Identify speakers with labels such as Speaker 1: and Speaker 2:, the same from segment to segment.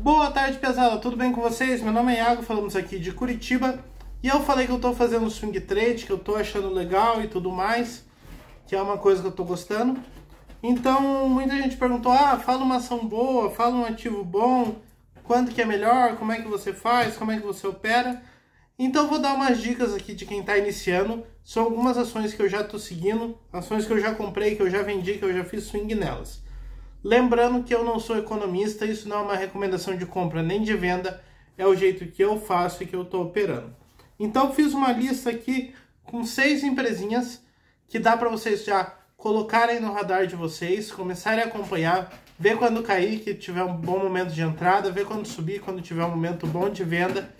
Speaker 1: Boa tarde, pesada. Tudo bem com vocês? Meu nome é Iago, falamos aqui de Curitiba. E eu falei que eu tô fazendo swing trade, que eu tô achando legal e tudo mais, que é uma coisa que eu tô gostando. Então, muita gente perguntou: "Ah, fala uma ação boa, fala um ativo bom, quanto que é melhor, como é que você faz, como é que você opera?" Então, vou dar umas dicas aqui de quem está iniciando. São algumas ações que eu já tô seguindo, ações que eu já comprei, que eu já vendi, que eu já fiz swing nelas. Lembrando que eu não sou economista, isso não é uma recomendação de compra nem de venda, é o jeito que eu faço e que eu estou operando. Então fiz uma lista aqui com seis empresinhas que dá para vocês já colocarem no radar de vocês, começarem a acompanhar, ver quando cair, que tiver um bom momento de entrada, ver quando subir, quando tiver um momento bom de venda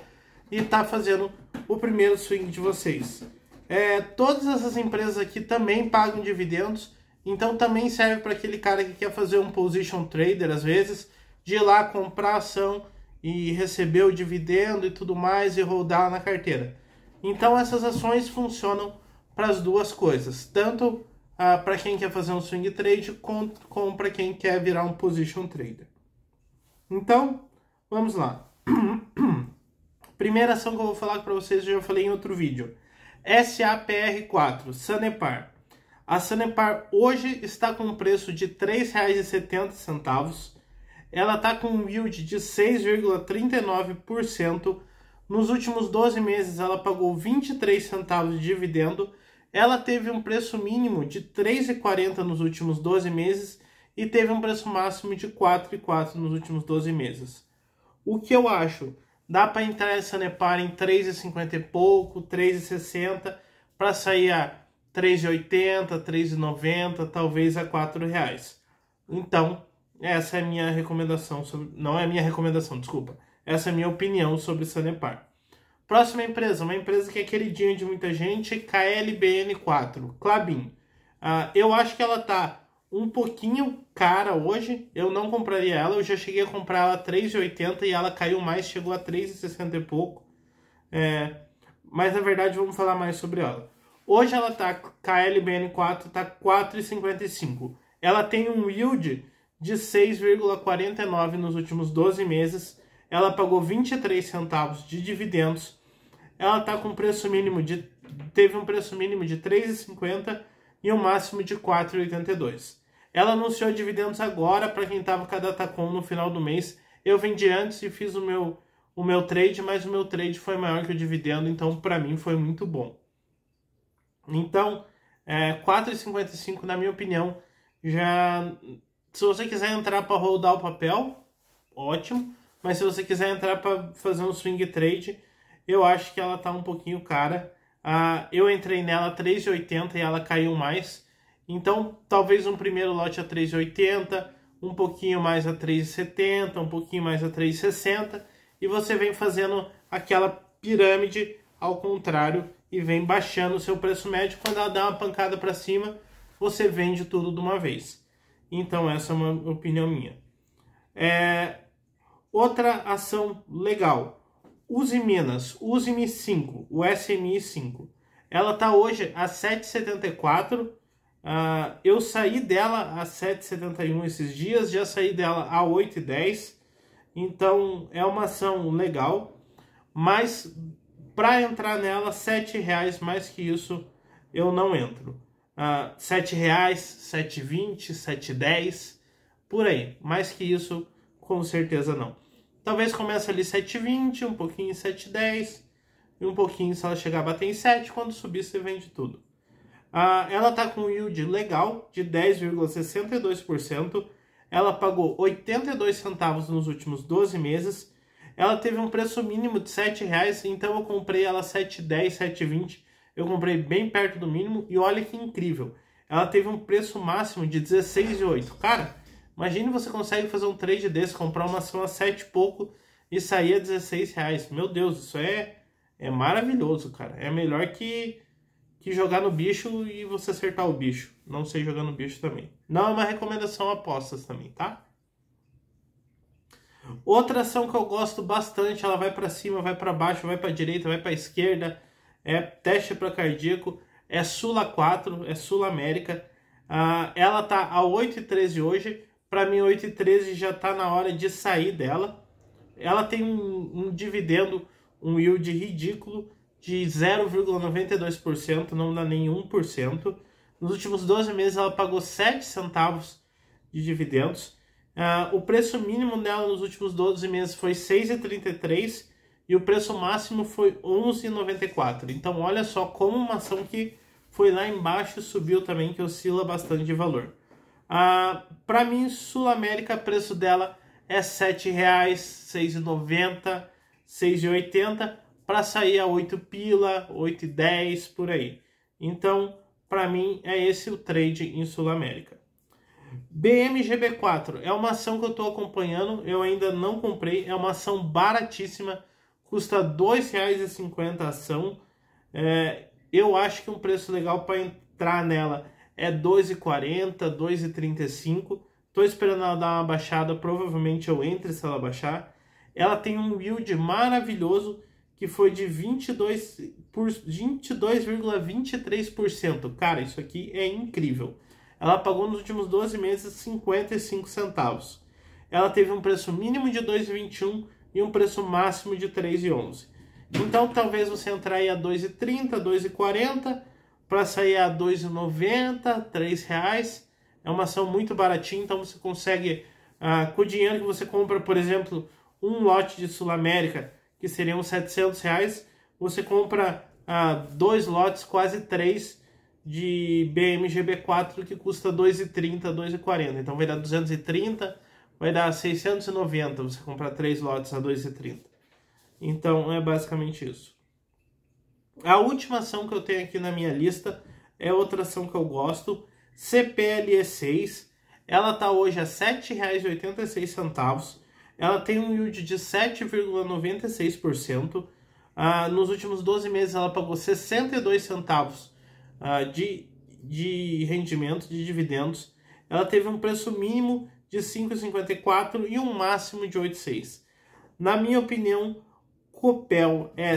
Speaker 1: e tá fazendo o primeiro swing de vocês. É, todas essas empresas aqui também pagam dividendos, então também serve para aquele cara que quer fazer um position trader, às vezes, de ir lá comprar ação e receber o dividendo e tudo mais e rodar na carteira. Então essas ações funcionam para as duas coisas, tanto ah, para quem quer fazer um swing trade como, como para quem quer virar um position trader. Então, vamos lá. Primeira ação que eu vou falar para vocês, eu já falei em outro vídeo. SAPR4, Sanepar. A Sanepar hoje está com um preço de R$ 3,70. Ela está com um yield de 6,39%. Nos últimos 12 meses, ela pagou R$ centavos de dividendo. Ela teve um preço mínimo de R$ 3,40 nos últimos 12 meses e teve um preço máximo de R$ 4,4 nos últimos 12 meses. O que eu acho? Dá para entrar essa Sanepar em R$ 3,50 e pouco, R$ 3,60 para sair a 3,80, 3,90, talvez a R$ reais. Então, essa é a minha recomendação sobre, não é a minha recomendação, desculpa. Essa é a minha opinião sobre Sanepar. Próxima empresa, uma empresa que é queridinha de muita gente, KLBN4, Clabin. Uh, ah, eu acho que ela tá um pouquinho cara hoje. Eu não compraria ela. Eu já cheguei a comprar ela 3,80 e ela caiu mais, chegou a 3,60 e pouco. É, mas na verdade vamos falar mais sobre ela. Hoje ela tá KLBN4 tá 4,55. Ela tem um yield de 6,49 nos últimos 12 meses. Ela pagou 23 centavos de dividendos. Ela tá com preço mínimo de teve um preço mínimo de 3,50 e um máximo de 4,82. Ela anunciou dividendos agora para quem estava com a Datacom no final do mês. Eu vendi antes e fiz o meu o meu trade, mas o meu trade foi maior que o dividendo, então para mim foi muito bom. Então, é, 4,55 na minha opinião, já se você quiser entrar para rodar o papel, ótimo, mas se você quiser entrar para fazer um swing trade, eu acho que ela tá um pouquinho cara. Ah, eu entrei nela 3,80 e ela caiu mais. Então, talvez um primeiro lote a 3,80, um pouquinho mais a 3,70, um pouquinho mais a 3,60 e você vem fazendo aquela pirâmide ao contrário e vem baixando o seu preço médio. Quando ela dá uma pancada para cima, você vende tudo de uma vez. Então, essa é uma opinião minha. É... Outra ação legal. Use Minas, use Mi 5, o SMI 5. Ela está hoje a 7,74. Uh, ah, eu saí dela a 7,71 esses dias, já saí dela a 8,10. Então é uma ação legal, mas para entrar nela, sete reais mais que isso eu não entro. Uh, sete vinte, sete dez, por aí. Mais que isso, com certeza não. Talvez comece ali vinte, um pouquinho sete dez e um pouquinho se ela chegar a bater em sete. quando subir você vende tudo. Uh, ela está com yield legal de 10,62%. Ela pagou 82 centavos nos últimos 12 meses ela teve um preço mínimo de R$ reais então eu comprei ela R$ 7,10, 7,20. Eu comprei bem perto do mínimo e olha que incrível. Ela teve um preço máximo de R$16,08. Cara, imagine você consegue fazer um trade desse, comprar uma ação a 7 e pouco e sair a 16 reais. Meu Deus, isso é, é maravilhoso, cara. É melhor que, que jogar no bicho e você acertar o bicho. Não sei jogar no bicho também. Não é uma recomendação apostas também, tá? Outra ação que eu gosto bastante, ela vai para cima, vai para baixo, vai para direita, vai para esquerda. É teste para cardíaco, é Sula 4, é Sul América. Ah, ela tá a 8,13 hoje. Para mim, 8,13 já tá na hora de sair dela. Ela tem um, um dividendo, um yield ridículo de 0,92%, não dá nem cento Nos últimos 12 meses, ela pagou 7 centavos de dividendos. Uh, o preço mínimo dela nos últimos 12 meses foi R$ 6,33 e o preço máximo foi R$ 11,94. Então olha só como uma ação que foi lá embaixo subiu também, que oscila bastante de valor. Uh, ah, Para mim, Sul América, preço dela é R$ 7,00, R$ 6,90, R$ 6,80 para sair a 8 pila, 8,10 por aí. Então, para mim é esse o trade em Sul América. BMGB4 é uma ação que eu estou acompanhando, eu ainda não comprei, é uma ação baratíssima, custa R$ 2,50 a ação. É, eu acho que um preço legal para entrar nela é R$ 2,40, 2,35. Estou esperando ela dar uma baixada, provavelmente eu entre se ela baixar. Ela tem um yield maravilhoso que foi de 22,23%. 22, Cara, isso aqui é incrível. Ela pagou nos últimos 12 meses 55 centavos. Ela teve um preço mínimo de 2,21 e um preço máximo de 3,11. Então talvez você entrar aí a 2,30, 2,40 para sair a 2,90, 3 reais. É uma ação muito baratinha, então você consegue ah, com o dinheiro que você compra, por exemplo, um lote de Sul América, que seriam 700 reais, você compra ah, dois lotes, quase três, de BMG b 4 que custa 2,30, 2,40. Então vai dar 230, vai dar 690 você comprar três lotes a 2,30. Então é basicamente isso. A última ação que eu tenho aqui na minha lista é outra ação que eu gosto, CPLE6. Ela está hoje a R$ 7,86. Ela tem um yield de 7,96%. Ah, nos últimos 12 meses ela pagou 62 centavos ah, de, de rendimento de dividendos, ela teve um preço mínimo de 5,54 e um máximo de 8,6. Na minha opinião, Copel é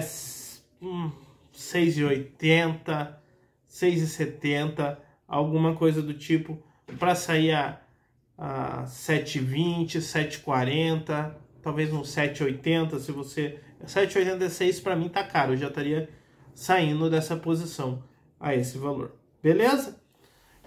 Speaker 1: hum, 6,80, 6,70, alguma coisa do tipo, para sair a, a 7,20, 7,40, talvez um 7,80, se você... 7,86 para mim tá caro, eu já estaria saindo dessa posição a esse valor. Beleza?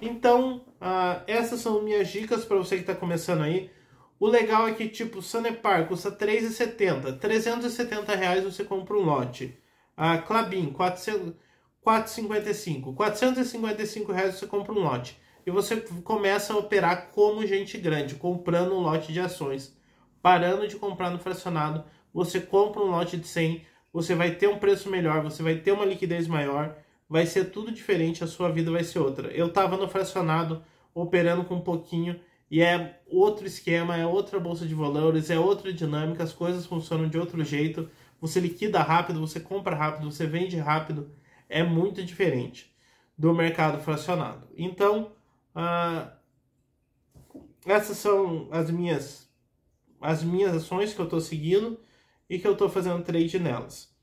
Speaker 1: Então, uh, essas são minhas dicas para você que está começando aí. O legal é que, tipo, Sanepar custa R$3,70. R$370 reais você compra um lote. A uh, Clabin, 400, 4,55. R$455 reais você compra um lote. E você começa a operar como gente grande, comprando um lote de ações. Parando de comprar no fracionado, você compra um lote de 100, você vai ter um preço melhor, você vai ter uma liquidez maior vai ser tudo diferente, a sua vida vai ser outra. Eu estava no fracionado, operando com um pouquinho, e é outro esquema, é outra bolsa de valores, é outra dinâmica, as coisas funcionam de outro jeito, você liquida rápido, você compra rápido, você vende rápido, é muito diferente do mercado fracionado. Então, ah, essas são as minhas as minhas ações que eu estou seguindo e que eu estou fazendo trade nelas.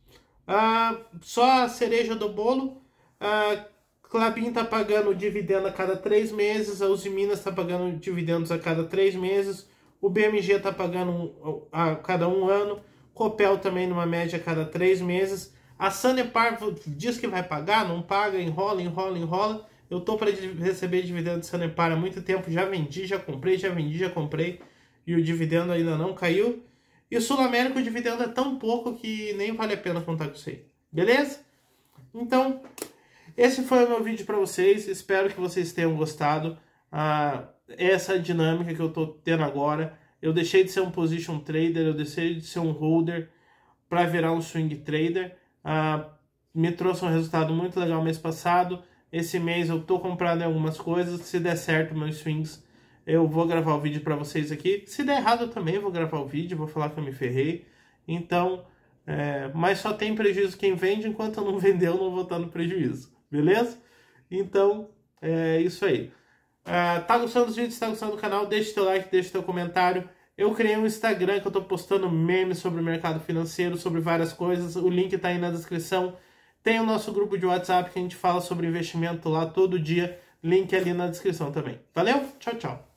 Speaker 1: Ah, só a cereja do bolo a Clabin está pagando dividendo a cada três meses, a Uzi Minas está pagando dividendos a cada três meses, o BMG está pagando a cada um ano, Copel também numa média a cada três meses. A Sanepar diz que vai pagar, não paga, enrola, enrola, enrola. Eu tô para receber dividendo de Sanepar há muito tempo, já vendi, já comprei, já vendi, já comprei e o dividendo ainda não caiu. E o Sul América o dividendo é tão pouco que nem vale a pena contar com isso aí. Beleza? Então, esse foi o meu vídeo para vocês, espero que vocês tenham gostado. Ah, essa dinâmica que eu estou tendo agora, eu deixei de ser um position trader, eu deixei de ser um holder para virar um swing trader. Ah, me trouxe um resultado muito legal mês passado. Esse mês eu estou comprando algumas coisas, se der certo meus swings eu vou gravar o vídeo para vocês aqui. Se der errado, eu também vou gravar o vídeo, vou falar que eu me ferrei. Então, é, mas só tem prejuízo quem vende, enquanto eu não vender, eu não vou estar no prejuízo beleza? Então, é isso aí. Uh, tá gostando dos vídeos? Tá gostando do canal? Deixa teu like, deixa teu comentário. Eu criei um Instagram que eu tô postando memes sobre o mercado financeiro, sobre várias coisas. O link tá aí na descrição. Tem o nosso grupo de WhatsApp que a gente fala sobre investimento lá todo dia. Link ali na descrição também. Valeu? Tchau, tchau.